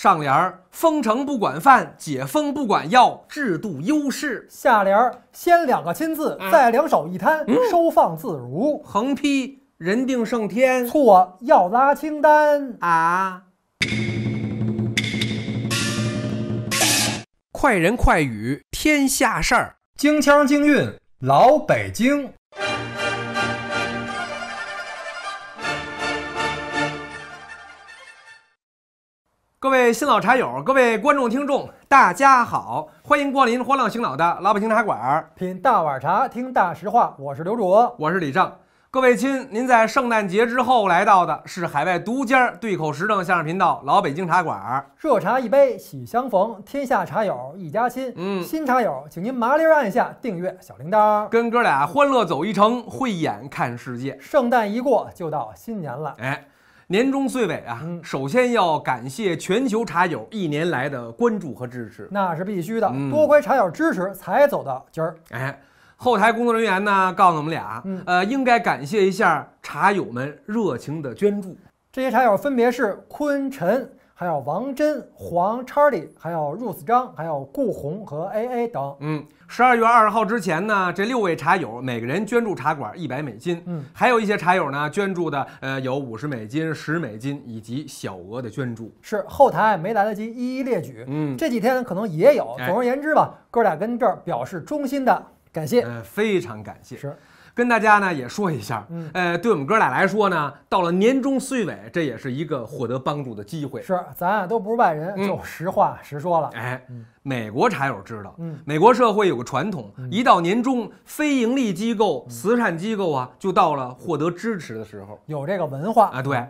上联儿：封城不管饭，解封不管药，制度优势。下联儿：先两个亲字，再两手一摊，收放自如。横批：人定胜天。错，要拉清单啊！快人快语，天下事儿，京腔京韵，老北京。各位新老茶友，各位观众听众，大家好，欢迎光临欢乐行老的老北京茶馆，品大碗茶，听大实话。我是刘卓，我是李正。各位亲，您在圣诞节之后来到的是海外独家对口时政相声频道老北京茶馆，热茶一杯，喜相逢，天下茶友一家亲。嗯，新茶友，请您麻利儿按下订阅小铃铛，跟哥俩欢乐走一程，慧眼看世界。圣诞一过就到新年了，哎。年终岁尾啊，首先要感谢全球茶友一年来的关注和支持，那是必须的。多亏茶友支持，才走到今儿。哎，后台工作人员呢，告诉我们俩，呃，应该感谢一下茶友们热情的捐助。这些茶友分别是坤辰、还有王真、黄查理、还有 Rose 张、还有顾红和 A A 等。嗯。十二月二十号之前呢，这六位茶友每个人捐助茶馆一百美金，嗯，还有一些茶友呢捐助的，呃，有五十美金、十美金以及小额的捐助，是后台没来得及一一列举，嗯，这几天可能也有。总而言之吧，哥俩跟这儿表示衷心的感谢，呃，非常感谢。是。跟大家呢也说一下，呃，对我们哥俩来说呢，到了年终岁尾，这也是一个获得帮助的机会。是，咱啊都不是外人，就实话实说了。哎，美国茶友知道，美国社会有个传统，一到年终，非盈利机构、慈善机构啊，就到了获得支持的时候。有这个文化啊，对。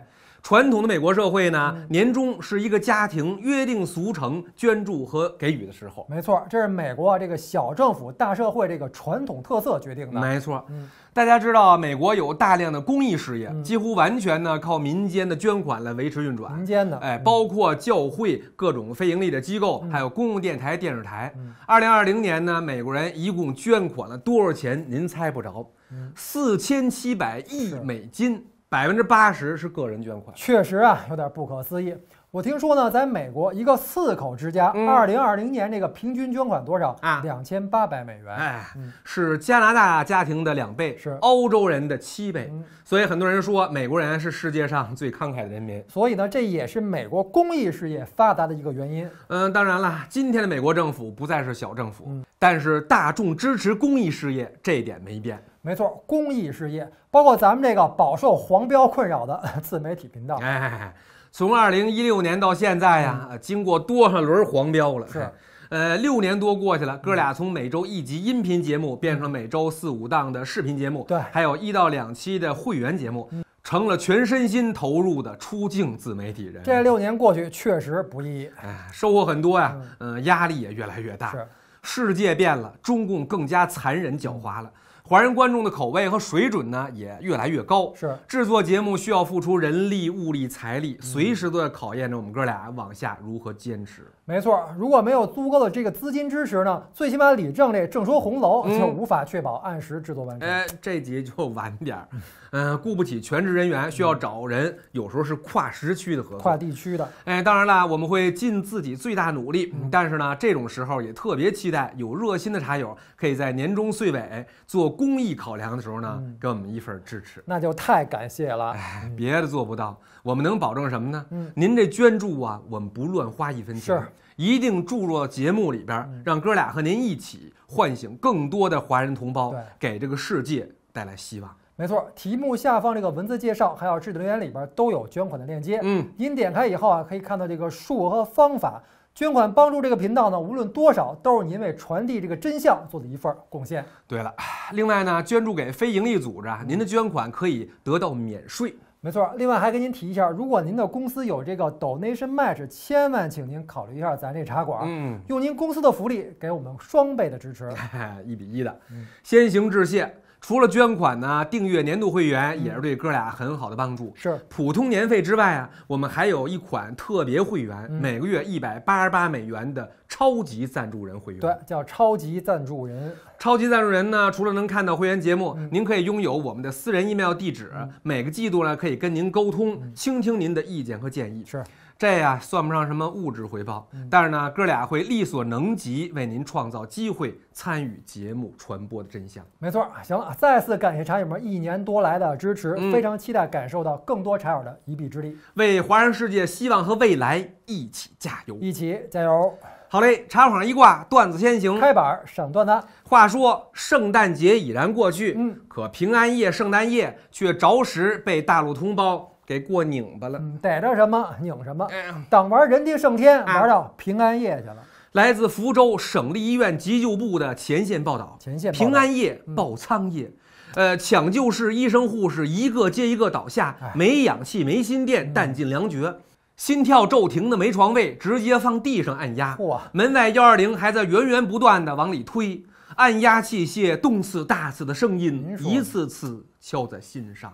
传统的美国社会呢，年终是一个家庭约定俗成捐助和给予的时候。没错，这是美国这个小政府大社会这个传统特色决定的。没错，大家知道，美国有大量的公益事业，几乎完全呢靠民间的捐款来维持运转。民间的，哎，包括教会、各种非盈利的机构，还有公共电台、电视台。二零二零年呢，美国人一共捐款了多少钱？您猜不着，四千七百亿美金。百分之八十是个人捐款，确实啊，有点不可思议。我听说呢，在美国，一个四口之家，二零二零年这个平均捐款多少啊？两千八百美元，哎，是加拿大家庭的两倍，是欧洲人的七倍。所以很多人说，美国人是世界上最慷慨的人民。所以呢，这也是美国公益事业发达的一个原因。嗯，当然了，今天的美国政府不再是小政府，但是大众支持公益事业这一点没变。没错，公益事业包括咱们这个饱受黄标困扰的 自媒体频道。哎，从二零一六年到现在呀，经过多少轮黄标了？是，呃，六年多过去了，哥俩从每周一集音频节目变成每周四五档的视频节目，对，还有一到两期的会员节目，成了全身心投入的出境自媒体人。这六年过去确实不易，收获很多呀，嗯，压力也越来越大。是，世界变了，中共更加残忍狡猾了。华人观众的口味和水准呢，也越来越高。是制作节目需要付出人力、物力、财力，随时都在考验着我们哥俩往下如何坚持。没错，如果没有足够的这个资金支持呢，最起码李正这正说红楼就无法确保按时制作完成。哎，这集就晚点儿。嗯，雇不起全职人员，需要找人，有时候是跨时区的合，作，跨地区的。哎，当然了，我们会尽自己最大努力。嗯，但是呢，这种时候也特别期待有热心的茶友可以在年终岁尾做公益考量的时候呢，给我们一份支持。那就太感谢了。哎，别的做不到，我们能保证什么呢？嗯，您这捐助啊，我们不乱花一分钱。是。一定注入到节目里边，让哥俩和您一起唤醒更多的华人同胞，给这个世界带来希望。没错，题目下方这个文字介绍，还有置顶留言里边都有捐款的链接。嗯，您点开以后啊，可以看到这个数额和方法。捐款帮助这个频道呢，无论多少，都是您为传递这个真相做的一份贡献。对了，另外呢，捐助给非营利组织，您的捐款可以得到免税。没错，另外还跟您提一下，如果您的公司有这个 donation match，千万请您考虑一下咱这茶馆，用您公司的福利给我们双倍的支持，一比一的，先行致谢。除了捐款呢，订阅年度会员也是对哥俩很好的帮助。是普通年费之外啊，我们还有一款特别会员，每个月一百八十八美元的超级赞助人会员。对，叫超级赞助人。超级赞助人呢，除了能看到会员节目，您可以拥有我们的私人 email 地址，每个季度呢可以跟您沟通，倾听您的意见和建议。是。这呀算不上什么物质回报，但是呢，哥俩会力所能及为您创造机会，参与节目传播的真相。没错，行了，再次感谢茶友们一年多来的支持，非常期待感受到更多茶友的一臂之力，为华人世界希望和未来一起加油，一起加油。好嘞，茶坊一挂，段子先行，开板赏段子。话说圣诞节已然过去，嗯，可平安夜、圣诞夜却着实被大陆同胞。给过拧巴了，逮着什么拧什么。等玩人定胜天，玩到平安夜去了。来自福州省立医院急救部的前线报道：平安夜爆仓夜，呃，抢救室医生护士一个接一个倒下，没氧气，没心电，弹尽粮绝，心跳骤停的没床位，直接放地上按压。哇！门外幺二零还在源源不断的往里推，按压器械动次大次的声音一次次敲在心上。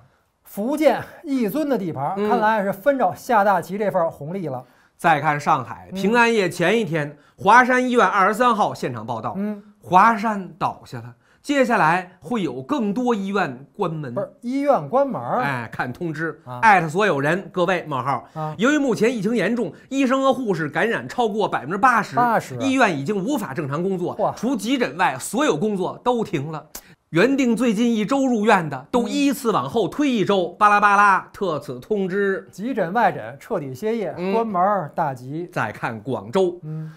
福建一尊的地盘，看来是分着下大旗这份红利了。再看上海，平安夜前一天，华山医院二十三号现场报道，嗯，华山倒下了，接下来会有更多医院关门。不是医院关门，哎，看通知，艾特所有人，各位冒号，啊，由于目前疫情严重，医生和护士感染超过百分之八十，八十，医院已经无法正常工作，除急诊外，所有工作都停了。原定最近一周入院的，都依次往后推一周。巴拉巴拉，特此通知。急诊、外诊彻底歇业，关门大吉。再看广州，嗯。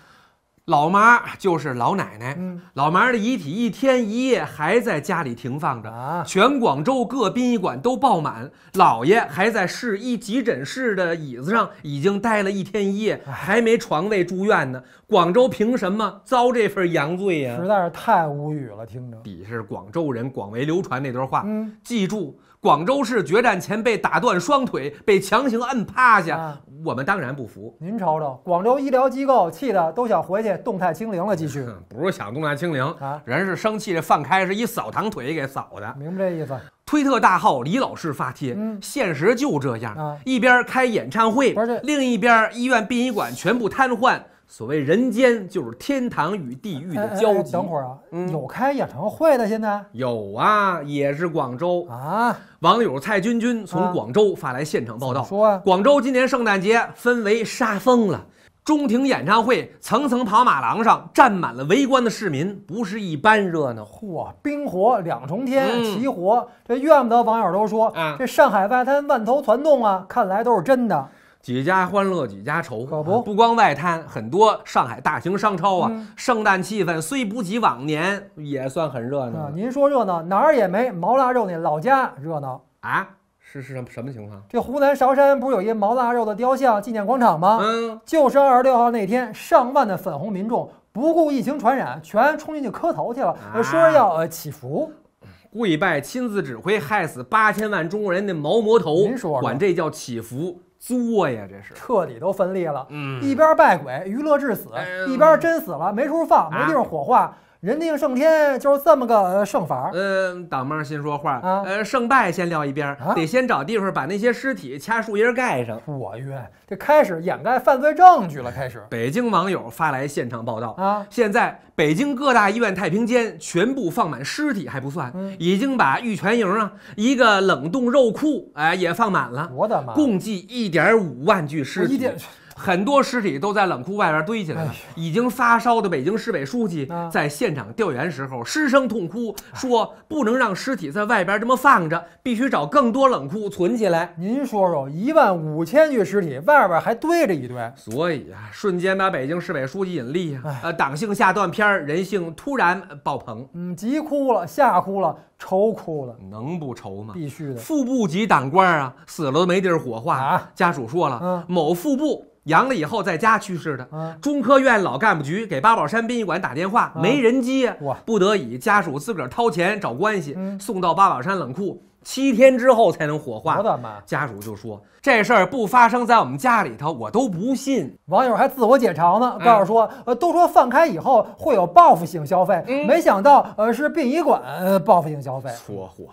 老妈就是老奶奶，老妈的遗体一天一夜还在家里停放着啊！全广州各殡仪馆都爆满，老爷还在市一急诊室的椅子上已经待了一天一夜，还没床位住院呢。广州凭什么遭这份洋罪呀？实在是太无语了，听着底下是广州人广为流传那段话，嗯，记住。广州市决战前被打断双腿，被强行摁趴下，我们当然不服。您瞅瞅，广州医疗机构气得都想回去动态清零了。继续，不是想动态清零啊，人是生气，这放开是一扫堂腿给扫的，明白这意思？推特大号李老师发帖：现实就这样啊，一边开演唱会，另一边医院殡仪馆全部瘫痪。所谓人间就是天堂与地狱的交集。等会儿啊，有开演唱会的现在有啊，也是广州啊。网友蔡君君从广州发来现场报道：说啊，广州今年圣诞节分为杀疯了。中庭演唱会，层层跑马廊上站满了围观的市民，不是一般热闹。嚯，冰火两重天齐活，这怨不得网友都说啊，这上海外滩万头攒动啊，看来都是真的。几家欢乐几家愁，可不，不光外滩，很多上海大型商超啊，圣诞气氛虽不及往年，也算很热闹。您说热闹哪儿也没毛腊肉那老家热闹啊。是是什什么情况？这湖南韶山不是有一毛腊肉的雕像纪念广场吗？嗯，就是二十六号那天，上万的粉红民众不顾疫情传染，全冲进去磕头去了，说要呃祈福，跪拜亲自指挥害死八千万中国人的毛魔头。您说，管这叫祈福作呀？这是彻底都分裂了，一边拜鬼娱乐致死，一边真死了没处放，没地方火化。人定胜天就是这么个胜法儿。嗯，党妹儿先说话儿啊，呃，胜败先撂一边儿，得先找地方把那些尸体掐树叶盖上。我晕，这开始掩盖犯罪证据了，开始。北京网友发来现场报道啊，现在北京各大医院太平间全部放满尸体还不算，已经把玉泉营啊一个冷冻肉库哎也放满了。我的妈！共计一点五万具尸体。很多尸体都在冷库外边堆起来了。已经发烧的北京市委书记在现场调研时候失声痛哭，说不能让尸体在外边这么放着，必须找更多冷库存起来。您说说，一万五千具尸体外边还堆着一堆，所以啊，瞬间把北京市委书记引力啊，呃，党性下断片，人性突然爆棚，嗯，急哭了，吓哭了，愁哭了，能不愁吗？必须的，副部级党官啊，死了都没地儿火化，家属说了，某副部。阳了以后在家去世的，中科院老干部局给八宝山殡仪馆打电话没人接，不得已家属自个儿掏钱找关系送到八宝山冷库，七天之后才能火化。我的妈！家属就说这事儿不发生在我们家里头，我都不信。网友还自我解嘲呢，告诉说，呃，都说放开以后会有报复性消费，没想到呃是殡仪馆报复性消费。错火，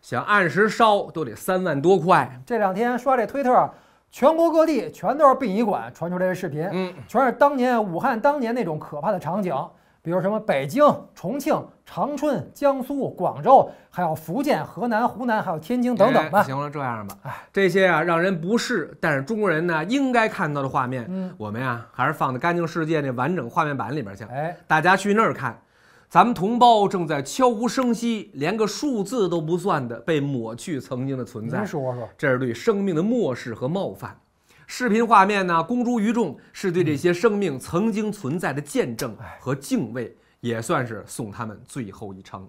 想按时烧都得三万多块。这两天刷这推特。全国各地全都是殡仪馆传出来的视频，嗯，全是当年武汉当年那种可怕的场景，比如什么北京、重庆、长春、江苏、广州，还有福建、河南、湖南，还有天津等等吧。行了，这样吧，哎，这些啊让人不适，但是中国人呢应该看到的画面，嗯，我们呀还是放在干净世界那完整画面版里边去，哎，大家去那儿看。咱们同胞正在悄无声息，连个数字都不算的被抹去曾经的存在。您说说，这是对生命的漠视和冒犯。视频画面呢，公诸于众，是对这些生命曾经存在的见证和敬畏，也算是送他们最后一程。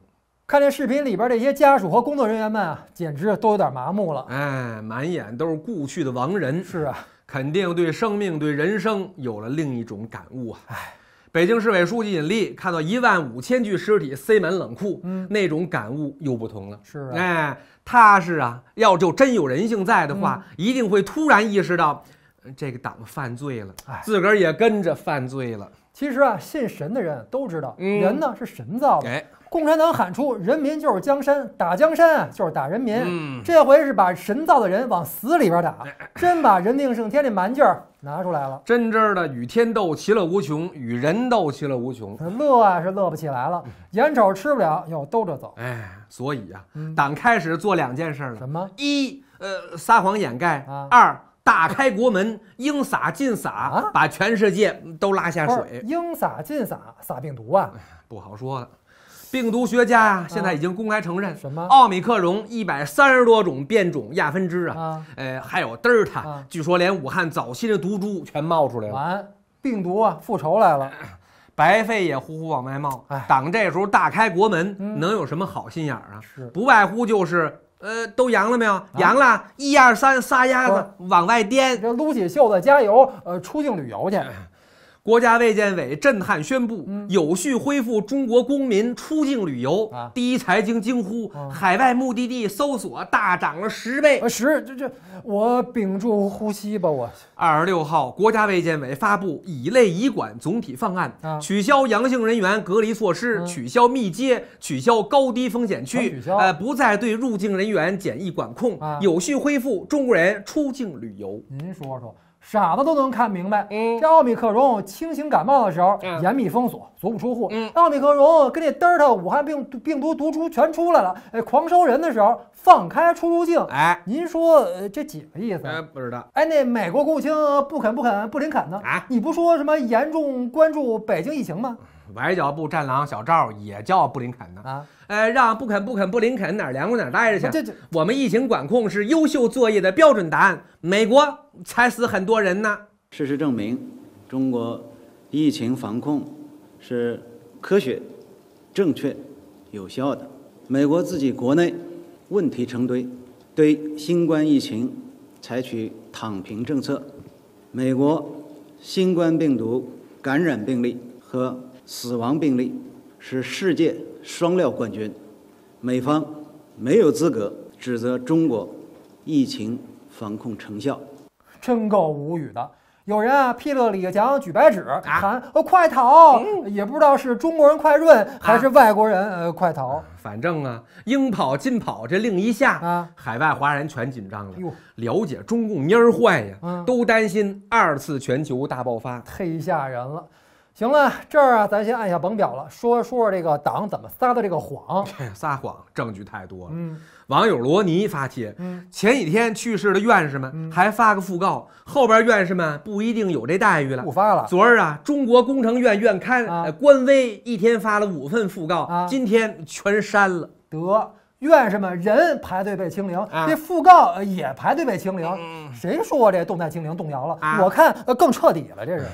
看这视频里边这些家属和工作人员们啊，简直都有点麻木了。哎，满眼都是故去的亡人。是啊，肯定对生命、对人生有了另一种感悟啊。哎。北京市委书记尹力看到一万五千具尸体塞满冷库，嗯，那种感悟又不同了。是，哎，他是啊，要就真有人性在的话，一定会突然意识到，这个党犯罪了，自个儿也跟着犯罪了。其实啊，信神的人都知道，人呢是神造的。共产党喊出“人民就是江山，打江山就是打人民”，这回是把神造的人往死里边打，真把人定胜天这蛮劲儿拿出来了，真真儿的与天斗其乐无穷，与人斗其乐无穷，乐啊是乐不起来了，眼瞅吃不了又兜着走，哎，所以呀，党开始做两件事了，什么？一呃撒谎掩盖，二打开国门，应撒尽撒把全世界都拉下水，应撒尽撒，撒病毒啊，不好说了。病毒学家现在已经公开承认，什么奥密克戎一百三十多种变种亚分支啊，呃，还有德尔塔，据说连武汉早期的毒株全冒出来了。完，病毒啊，复仇来了，白肺也呼呼往外冒。哎，党这时候大开国门，能有什么好心眼儿啊？是，不外乎就是，呃，都阳了没有？阳了，一二三，撒丫子往外颠，撸起袖子加油，呃，出境旅游去。国家卫健委震撼宣布，有序恢复中国公民出境旅游。第一财经惊呼，海外目的地搜索大涨了十倍。十，这这，我屏住呼吸吧，我。二十六号，国家卫健委发布乙类乙管总体方案，取消阳性人员隔离措施，取消密接，取消高低风险区，呃，不再对入境人员检疫管控，有序恢复中国人出境旅游。您说说。傻子都能看明白，这奥密克戎轻型感冒的时候严密封锁，足不出户；，奥密克戎跟这德尔塔武汉病病毒毒株全出来了，哎，狂收人的时候放开出入境，哎，您说，呃，这几个意思？哎，不知道。哎，那美国国务卿不肯不肯布林肯呢？啊，你不说什么严重关注北京疫情吗？崴脚布战狼小赵也叫布林肯呢。啊，呃，让布肯布肯布林肯哪儿凉快哪儿待着去。这这，我们疫情管控是优秀作业的标准答案。美国才死很多人呢。事实证明，中国疫情防控是科学、正确、有效的。美国自己国内问题成堆，对新冠疫情采取躺平政策。美国新冠病毒感染病例和死亡病例是世界双料冠军，美方没有资格指责中国疫情防控成效，真够无语的。有人啊，批了李克强举白纸喊“哦快逃”，也不知道是中国人快润还是外国人呃快逃。反正啊，英跑金跑这令一下啊，海外华人全紧张了。了解中共蔫儿坏呀，都担心二次全球大爆发，忒吓人了。行了，这儿啊，咱先按下甭表了，说说说这个党怎么撒的这个谎。撒谎证据太多了。网友罗尼发帖，前几天去世的院士们还发个讣告，后边院士们不一定有这待遇了。不发了。昨儿啊，中国工程院院刊官微一天发了五份讣告，今天全删了。得，院士们人排队被清零，这讣告也排队被清零。谁说这动态清零动摇了？我看呃更彻底了，这是。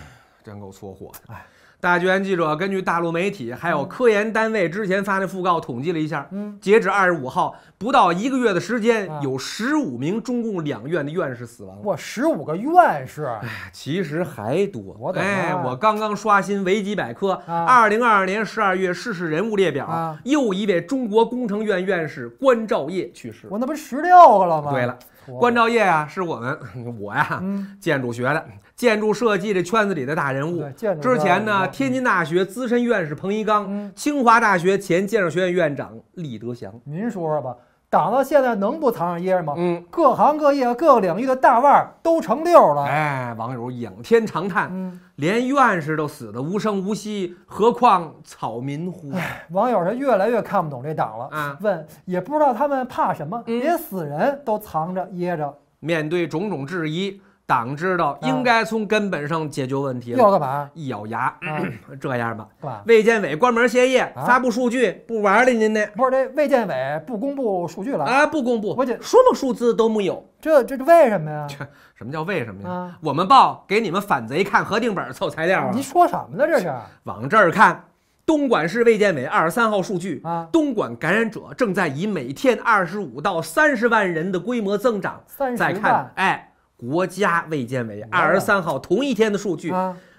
真够错火的！大剧院记者根据大陆媒体还有科研单位之前发的讣告统计了一下，嗯，截止二十五号，不到一个月的时间，有十五名中共两院的院士死亡哇，我十五个院士，哎，其实还多。我哎，我刚刚刷新维基百科，二零二二年十二月逝世人物列表，又一位中国工程院院士关兆业去世。我那不十六个了吗？对了，关兆业啊，是我们 我呀，建筑学的。建筑设计这圈子里的大人物，之前呢，天津大学资深院士彭一刚，清华大学前建筑学院院长李德祥，您说说吧，党到现在能不藏上掖着吗？嗯，各行各业各个领域的大腕儿都成六了。哎，网友仰天长叹，嗯，连院士都死得无声无息，何况草民乎？网友是越来越看不懂这党了。啊，问，也不知道他们怕什么，连死人都藏着掖着。面对种种质疑。党知道应该从根本上解决问题了。要干嘛？一咬牙，这样吧，卫健委关门歇业，发布数据不玩了，您那不是这卫健委不公布数据了啊？不公布，什么数字都没有。这这是为什么呀？这什么叫为什么呀？我们报给你们反贼看，核定本凑材料啊？你说什么呢？这是往这儿看，东莞市卫健委二十三号数据啊，东莞感染者正在以每天二十五到三十万人的规模增长。三十万，哎。国家卫健委二十三号同一天的数据，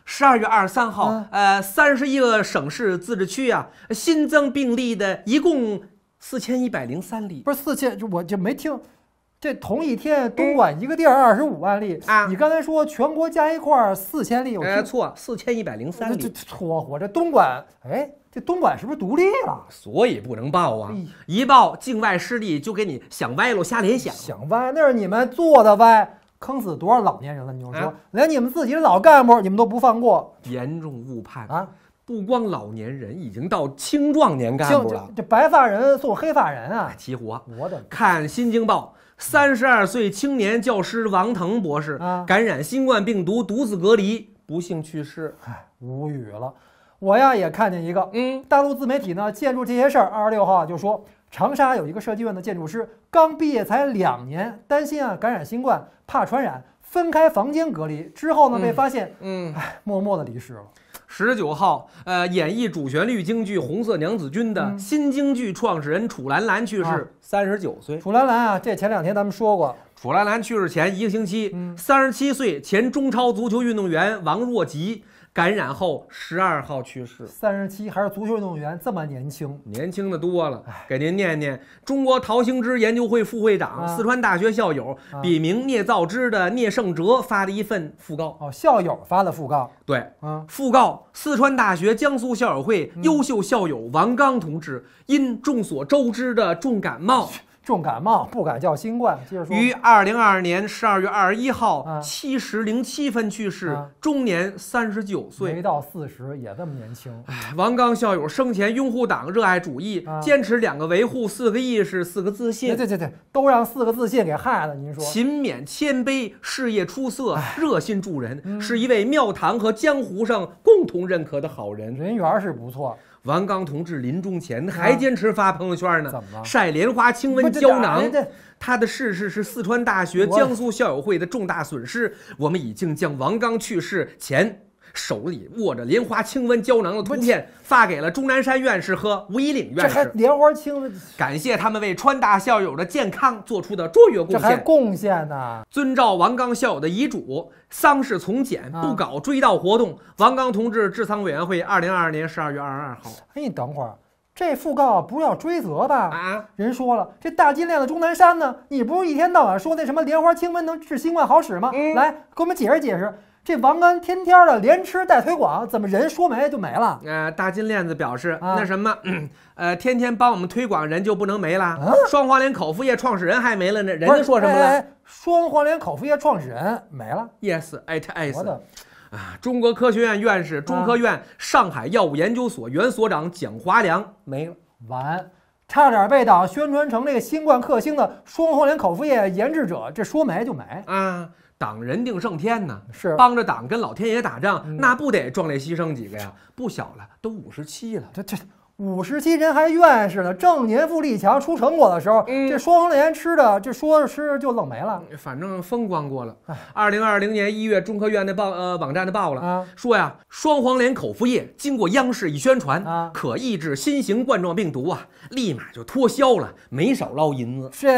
十二月二十三号，呃，三十一个省市自治区啊，新增病例的一共四千一百零三例，不是四千，就我就没听。这同一天，东莞一个地儿二十五万例啊！你刚才说全国加一块儿四千例，我听错，四千一百零三例，这，我这东莞，哎，这东莞是不是独立了？所以不能报啊！一报境外势力就给你想歪了，瞎联想。想歪那是你们做的歪。坑死多少老年人了？你就说，连你们自己的老干部你们都不放过，严重误判啊！不光老年人，已经到青壮年干部了。这白发人送黑发人啊，齐活！我的看《新京报》？三十二岁青年教师王腾博士啊，感染新冠病毒，独自隔离，不幸去世。唉，无语了。我呀也看见一个，嗯，大陆自媒体呢，建筑这些事儿，二十六号就说，长沙有一个设计院的建筑师，刚毕业才两年，担心啊感染新冠。怕传染，分开房间隔离之后呢，被发现，嗯，哎，默默地离世了。十九号，呃，演绎主旋律京剧《红色娘子军》的新京剧创始人楚兰兰去世，三十九岁。楚兰兰啊，这前两天咱们说过，楚兰兰去世前一个星期，三十七岁，前中超足球运动员王若吉。感染后十二号去世，三十七还是足球运动员，这么年轻，年轻的多了。给您念念，中国陶行知研究会副会长、四川大学校友，笔名聂造之的聂圣哲发的一份讣告。哦，校友发的讣告，对，嗯，讣告，四川大学江苏校友会优秀校友王刚同志因众所周知的重感冒。重感冒不敢叫新冠。接着说，于二零二二年十二月二十一号七时零七分去世，终年三十九岁，没到四十也这么年轻。哎，王刚校友生前拥护党，热爱主义，坚持两个维护，四个意识，四个自信。对对对，都让四个自信给害了。您说，勤勉谦卑，事业出色，热心助人，是一位庙堂和江湖上共同认可的好人，人缘儿是不错。王刚同志临终前还坚持发朋友圈呢，晒莲花清瘟胶囊。他的逝世是四川大学江苏校友会的重大损失，我们已经将王刚去世前。手里握着莲花清瘟胶囊的图片，发给了钟南山院士和吴以岭院士。这还莲花清？感谢他们为川大校友的健康做出的卓越贡献。这还贡献呢？遵照王刚校友的遗嘱，丧事从简，不搞追悼活动。王刚同志治丧委员会，二零二二年十二月二十二号。哎，你等会儿，这讣告不要追责吧？啊？人说了，这大金链子钟南山呢？你不是一天到晚说那什么莲花清瘟能治新冠好使吗？来，给我们解释解释。这王安天天的连吃带推广，怎么人说没就没了？呃，大金链子表示，那什么，呃，天天帮我们推广，人就不能没了？双黄连口服液创始人还没了呢，人家说什么了？双黄连口服液创始人没了 y e s it i S，啊，中国科学院院士、中科院上海药物研究所原所长蒋华良没了，完，差点被党宣传成那个新冠克星的双黄连口服液研制者，这说没就没啊。党人定胜天呢，是帮着党跟老天爷打仗，那不得壮烈牺牲几个呀？不小了，都五十七了。这这五十七人还院士呢，正年富力强出成果的时候，这双黄连吃的，这说着吃就冷没了。反正风光过了。二零二零年一月，中科院的报呃网站的报了，说呀，双黄连口服液经过央视一宣传，可抑制新型冠状病毒啊，立马就脱销了，没少捞银子。这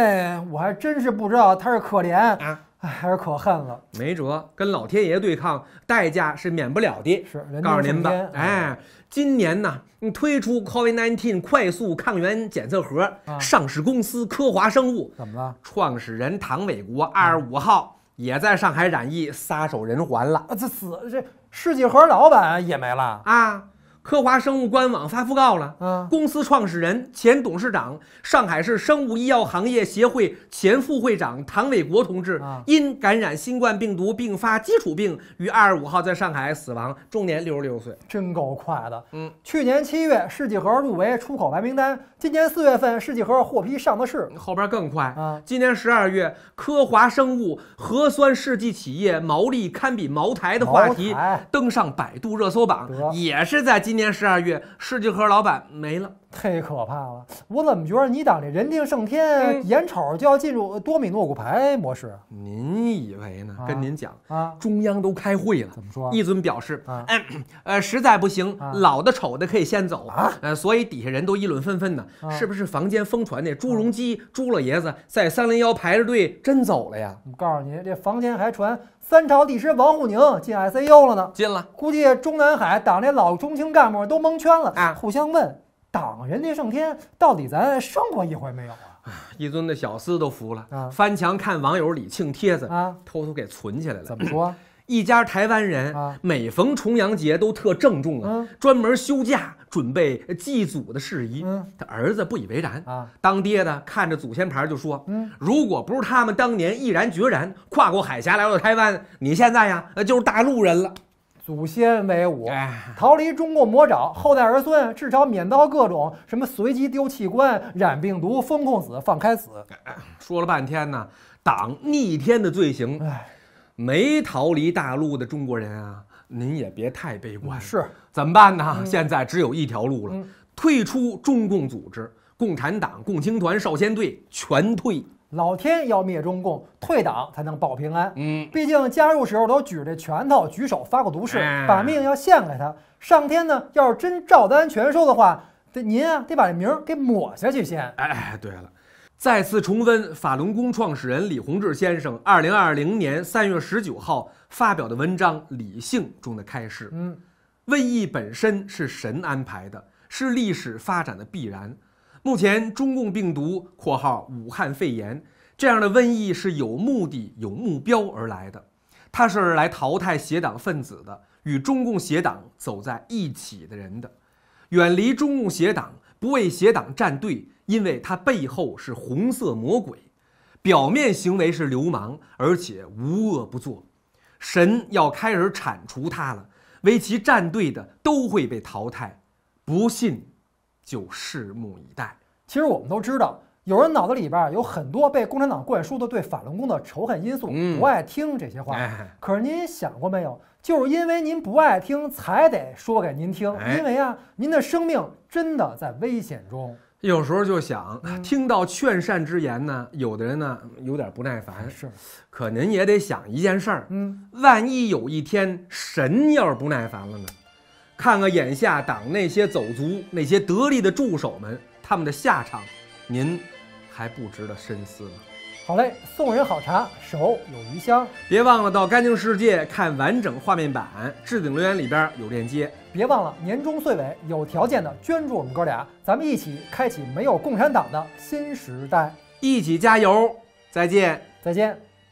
我还真是不知道他是可怜啊。哎，还是可恨了，没辙，跟老天爷对抗，代价是免不了的。是，告诉您吧，哎，今年呢，推出 COVID-19 快速抗原检测盒，上市公司科华生物怎么了？创始人唐伟国二十五号也在上海染疫，撒手人寰了。啊，这死这试剂盒老板也没了啊。科华生物官网发讣告了啊！公司创始人、前董事长、上海市生物医药行业协会前副会长唐伟国同志，因感染新冠病毒并发基础病，于二十五号在上海死亡，终年六十六岁。真够快的，嗯。去年七月，试剂盒入围出口白名单，今年四月份，试剂盒获批上市。后边更快啊！今年十二月，科华生物核酸试剂企业毛利堪比茅台的话题登上百度热搜榜，也是在今年十二月，试剂盒老板没了。太可怕了！我怎么觉得你党这人定胜天，眼瞅就要进入多米诺骨牌模式？您以为呢？跟您讲啊，中央都开会了，怎么说？一尊表示，嗯，呃，实在不行，老的丑的可以先走啊。呃，所以底下人都议论纷纷呢，是不是房间疯传那朱镕基朱老爷子在三零幺排着队真走了呀？我告诉您，这房间还传三朝帝师王沪宁进 ICU 了呢，进了，估计中南海党那老中青干部都蒙圈了，哎，互相问。党人家上天，到底咱生过一回没有啊？一尊的小厮都服了，翻墙看网友李庆帖子啊，偷偷给存起来了。怎么说？一家台湾人，每逢重阳节都特郑重啊，专门休假准备祭祖的事宜。他儿子不以为然啊，当爹的看着祖先牌就说：“嗯，如果不是他们当年毅然决然跨过海峡来到台湾，你现在呀，就是大陆人了。”祖先为伍，逃离中共魔爪，后代儿孙至少免遭各种什么随机丢器官、染病毒、封控死、放开死。说了半天呢，党逆天的罪行，没逃离大陆的中国人啊，您也别太悲观。是怎么办呢？现在只有一条路了，退出中共组织，共产党、共青团、少先队全退。老天要灭中共，退党才能保平安。嗯，毕竟加入时候都举着拳头、举手发过毒誓，把命要献给他。上天呢，要是真照单全收的话，这您啊得把这名给抹下去先。哎，对了，再次重温法轮功创始人李洪志先生二零二零年三月十九号发表的文章《理性中的开始》。嗯，瘟疫本身是神安排的，是历史发展的必然。目前，中共病毒（括号武汉肺炎）这样的瘟疫是有目的、有目标而来的，它是来淘汰邪党分子的，与中共邪党走在一起的人的，远离中共邪党，不为邪党站队，因为它背后是红色魔鬼，表面行为是流氓，而且无恶不作。神要开始铲除它了，为其站队的都会被淘汰。不信。就拭目以待。其实我们都知道，有人脑子里边有很多被共产党灌输的对反轮工的仇恨因素，不爱听这些话。可是您想过没有？就是因为您不爱听，才得说给您听。因为啊，您的生命真的在危险中。有时候就想听到劝善之言呢，有的人呢有点不耐烦。是。可您也得想一件事儿，嗯，万一有一天神要是不耐烦了呢？看看眼下党那些走卒、那些得力的助手们，他们的下场，您还不值得深思吗？好嘞，送人好茶，手有余香。别忘了到干净世界看完整画面版，置顶留言里边有链接。别忘了年终岁尾，有条件的捐助我们哥俩，咱们一起开启没有共产党的新时代，一起加油！再见，再见。